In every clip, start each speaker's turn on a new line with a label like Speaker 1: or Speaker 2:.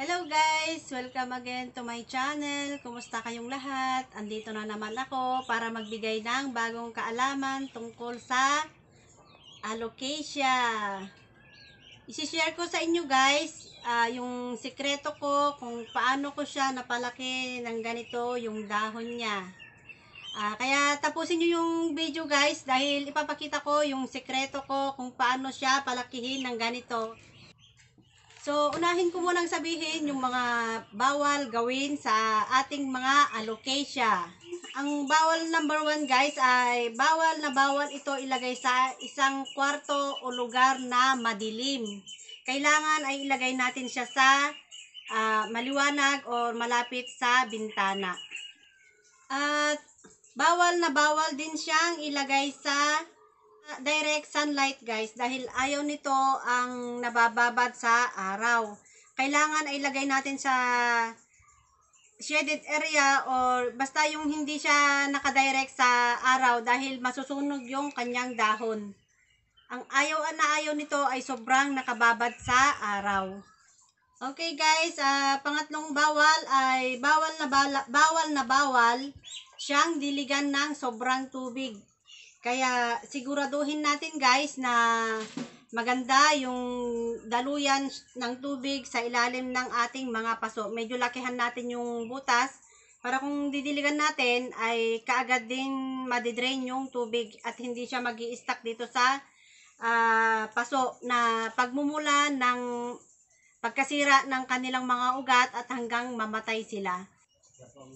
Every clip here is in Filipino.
Speaker 1: Hello guys! Welcome again to my channel. Kumusta kayong lahat? Andito na naman ako para magbigay ng bagong kaalaman tungkol sa alocasia. Isishare ko sa inyo guys uh, yung sikreto ko kung paano ko siya napalaki ng ganito yung dahon niya. Uh, kaya tapusin nyo yung video guys dahil ipapakita ko yung sikreto ko kung paano siya palakihin ng ganito. So, unahin ko munang sabihin yung mga bawal gawin sa ating mga alocasia. Ang bawal number one guys ay bawal na bawal ito ilagay sa isang kwarto o lugar na madilim. Kailangan ay ilagay natin siya sa uh, maliwanag o malapit sa bintana. At bawal na bawal din siyang ilagay sa direct sunlight guys dahil ayaw nito ang nabababad sa araw. Kailangan ay ilagay natin sa shaded area or basta yung hindi siya nakadirect sa araw dahil masusunog yung kanyang dahon. Ang ayaw na ayaw nito ay sobrang nakababad sa araw. Okay guys, uh, pangatlong bawal ay bawal na bala, bawal na bawal siyang diligan ng sobrang tubig kaya siguraduhin natin guys na maganda yung daluyan ng tubig sa ilalim ng ating mga paso. Medyo lakihan natin yung butas para kung didiligan natin ay kaagad din madidrain yung tubig at hindi siya mag stuck dito sa uh, paso na pagmumula ng pagkasira ng kanilang mga ugat at hanggang mamatay sila.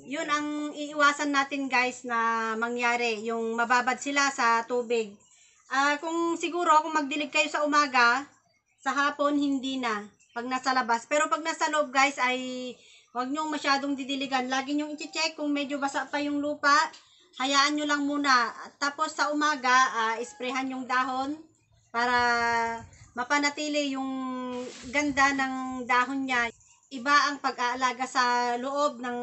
Speaker 1: Yun ang iiwasan natin guys na mangyari, yung mababad sila sa tubig. Uh, kung siguro, kung magdilig kayo sa umaga, sa hapon, hindi na. Pag nasa labas. Pero pag nasa loob guys, ay huwag nyong masyadong didiligan. Lagi nyong iti-check kung medyo basa pa yung lupa. Hayaan nyo lang muna. Tapos sa umaga, uh, isprehan yung dahon para mapanatili yung ganda ng dahon niya. Iba ang pag-aalaga sa loob ng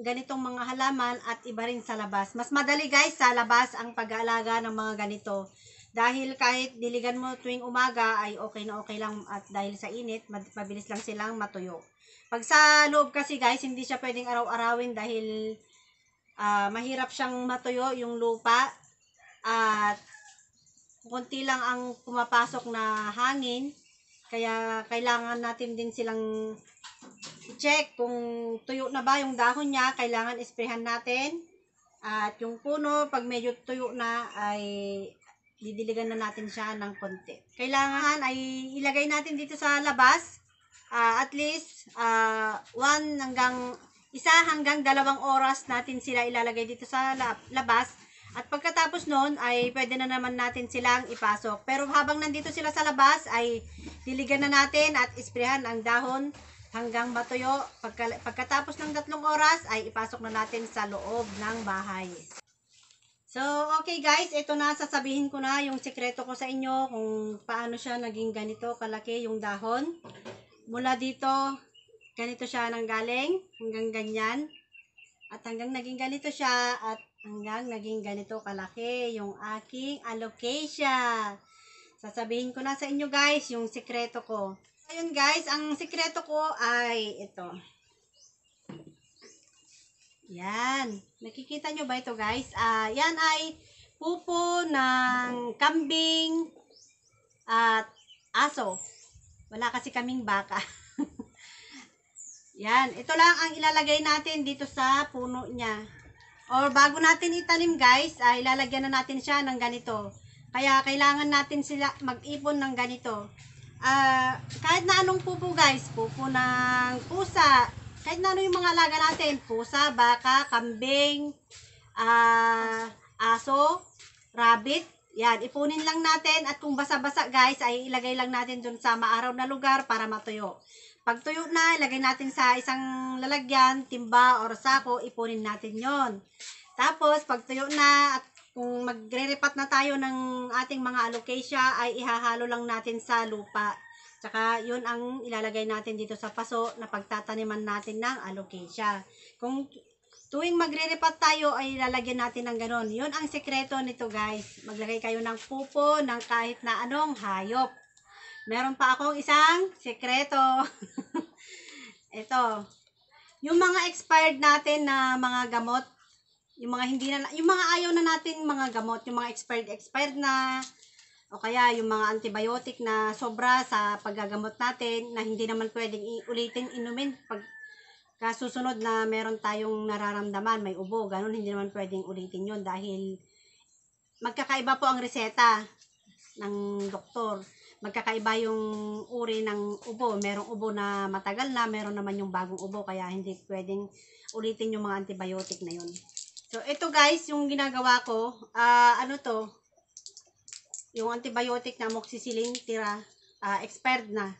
Speaker 1: ganitong mga halaman at iba rin sa labas. Mas madali guys sa labas ang pag-aalaga ng mga ganito. Dahil kahit diligan mo tuwing umaga ay okay na okay lang at dahil sa init, mabilis lang silang matuyo. Pag sa loob kasi guys, hindi siya pwedeng araw-arawin dahil uh, mahirap siyang matuyo yung lupa at konti lang ang pumapasok na hangin. Kaya kailangan natin din silang check kung tuyo na ba yung dahon niya, kailangan isprehan natin. At yung puno, pag medyo tuyo na, ay didiligan na natin siya ng konti. Kailangan ay ilagay natin dito sa labas, uh, at least 1 uh, ah, hanggang isa hanggang dalawang oras natin sila ilalagay dito sa labas. At pagkatapos noon ay pwede na naman natin silang ipasok. Pero habang nandito sila sa labas ay diligan na natin at isprehan ang dahon hanggang matuyo. Pagka, pagkatapos ng tatlong oras ay ipasok na natin sa loob ng bahay. So, okay guys, ito na sasabihin ko na yung sikreto ko sa inyo kung paano siya naging ganito kalaki yung dahon. Mula dito, ganito siya nang galing, hanggang ganyan. At hanggang naging ganito siya at hanggang naging ganito kalaki yung aking alocasia. Sasabihin ko na sa inyo guys yung sikreto ko. Ayun guys, ang sikreto ko ay ito. Yan. Nakikita nyo ba ito guys? Uh, yan ay pupo ng kambing at aso. Wala kasi kaming baka. yan. Ito lang ang ilalagay natin dito sa puno niya. Or bago natin itanim guys, ay ilalagyan na natin siya ng ganito. Kaya kailangan natin sila mag-ipon ng ganito uh, kahit na anong pupo guys, pupo ng pusa, kahit na ano yung mga alaga natin, pusa, baka, kambing, uh, aso, rabbit, yan, ipunin lang natin at kung basa-basa guys, ay ilagay lang natin dun sa maaraw na lugar para matuyo. Pag tuyo na, ilagay natin sa isang lalagyan, timba or sako, ipunin natin yon. Tapos, pag tuyo na at kung magre-repat na tayo ng ating mga alocasia, ay ihahalo lang natin sa lupa. Tsaka yun ang ilalagay natin dito sa paso na pagtataniman natin ng alocasia. Kung tuwing magre-repat tayo, ay ilalagyan natin ng ganun. Yun ang sekreto nito guys. Maglagay kayo ng pupo ng kahit na anong hayop. Meron pa akong isang sekreto. Ito. Yung mga expired natin na mga gamot, yung mga hindi na, yung mga ayaw na natin mga gamot, yung mga expired, expired na, o kaya yung mga antibiotic na sobra sa paggagamot natin na hindi naman pwedeng ulitin inumin pag kasusunod na meron tayong nararamdaman, may ubo, ganun, hindi naman pwedeng ulitin yon dahil magkakaiba po ang reseta ng doktor. Magkakaiba yung uri ng ubo. Merong ubo na matagal na, meron naman yung bagong ubo, kaya hindi pwedeng ulitin yung mga antibiotic na yun. So, ito guys, yung ginagawa ko, uh, ano to, yung antibiotic na amoxicillin tira, uh, expired na.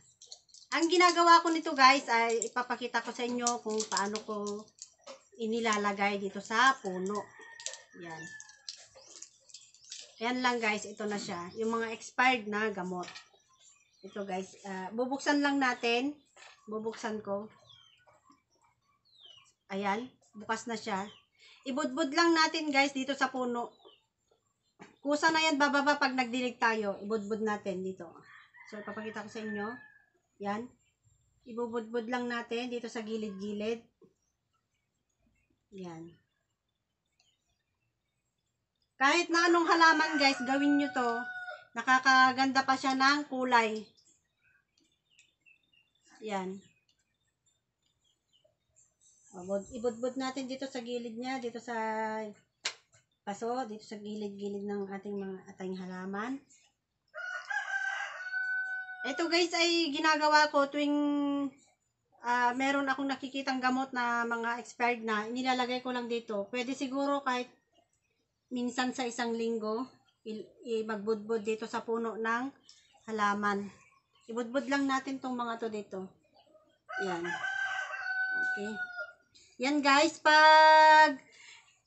Speaker 1: Ang ginagawa ko nito guys, ay ipapakita ko sa inyo kung paano ko inilalagay dito sa puno. Yan. Yan lang guys, ito na siya. Yung mga expired na gamot. Ito guys, uh, bubuksan lang natin. Bubuksan ko. Ayan, bukas na siya. Ibudbud lang natin guys dito sa puno. Kusa na yan bababa pag nagdilig tayo. Ibudbud natin dito. So, ipapakita ko sa inyo. Yan. Ibubudbud lang natin dito sa gilid-gilid. Yan. Kahit na anong halaman guys, gawin nyo to. Nakakaganda pa siya ng kulay. Yan. Ibudbud natin dito sa gilid niya, dito sa paso, dito sa gilid-gilid ng ating mga ating halaman. Ito guys ay ginagawa ko tuwing uh, meron akong nakikitang gamot na mga expired na, inilalagay ko lang dito. Pwede siguro kahit minsan sa isang linggo, magbudbud dito sa puno ng halaman. Ibudbud lang natin tong mga to dito. Yan. Okay. Yan guys, pag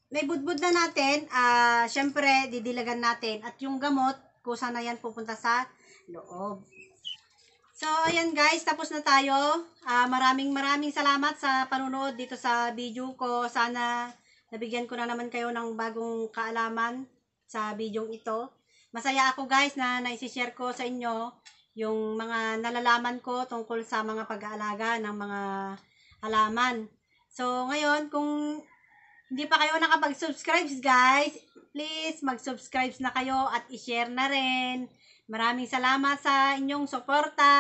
Speaker 1: naibudbud na natin, uh, syempre, didilagan natin. At yung gamot, kusa na yan pupunta sa loob. So, ayan guys, tapos na tayo. Uh, maraming maraming salamat sa panunood dito sa video ko. Sana nabigyan ko na naman kayo ng bagong kaalaman sa video ito. Masaya ako guys na naisishare ko sa inyo yung mga nalalaman ko tungkol sa mga pag-aalaga ng mga halaman. So, ngayon, kung hindi pa kayo nakapag-subscribe, guys, please mag-subscribe na kayo at i-share na rin. Maraming salamat sa inyong suporta.